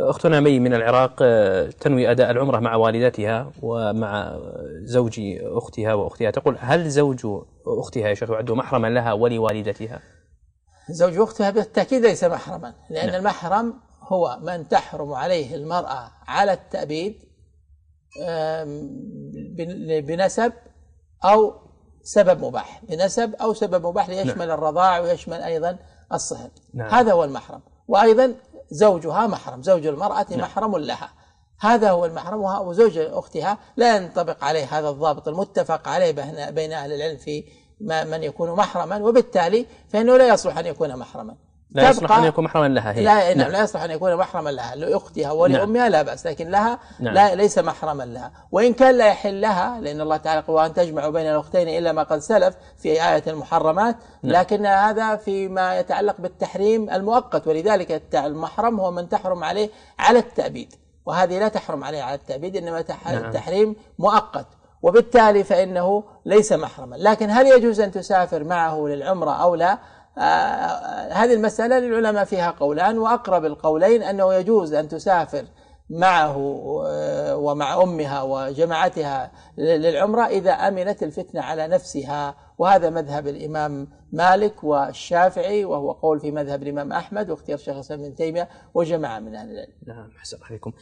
أختنا مي من العراق آه، تنوي أداء العمرة مع والدتها ومع زوج أختها وأختها تقول هل زوج أختها يا شيخ يعد محرما لها ولوالدتها؟ زوج أختها بالتأكيد ليس محرما لأن نعم. المحرم هو من تحرم عليه المرأة على التأبيد بنسب أو سبب مباح بنسب أو سبب مباح ليشمل نعم. الرضاع ويشمل أيضا الصهر نعم. هذا هو المحرم وأيضا زوجها محرم زوج المرأة نعم. محرم لها هذا هو المحرم وزوج أختها لا ينطبق عليه هذا الضابط المتفق عليه بين أهل العلم في من يكون محرما وبالتالي فإنه لا يصلح أن يكون محرما لا يصلح أن يكون محرما لها هي لا, نعم. نعم. لا يصلح أن يكون محرما لها لأختها ولأمها نعم. لا بأس لكن لها نعم. لا ليس محرما لها وإن كان لا يحل لها لأن الله تعالى قال وأن تجمع بين الأختين إلا ما قد سلف في آية المحرمات نعم. لكن هذا فيما يتعلق بالتحريم المؤقت ولذلك المحرم هو من تحرم عليه على التأبيد وهذه لا تحرم عليه على التأبيد إنما نعم. التحريم مؤقت وبالتالي فإنه ليس محرما لكن هل يجوز أن تسافر معه للعمرة أو لا هذه المسألة للعلماء فيها قولان وأقرب القولين أنه يجوز أن تسافر معه آه، ومع أمها وجماعتها للعمرة إذا أمنت الفتنة على نفسها وهذا مذهب الإمام مالك والشافعي وهو قول في مذهب الإمام أحمد واختيار شيخ الإسلام ابن تيمية وجماعة من أهل العلم. نعم حسن عليكم.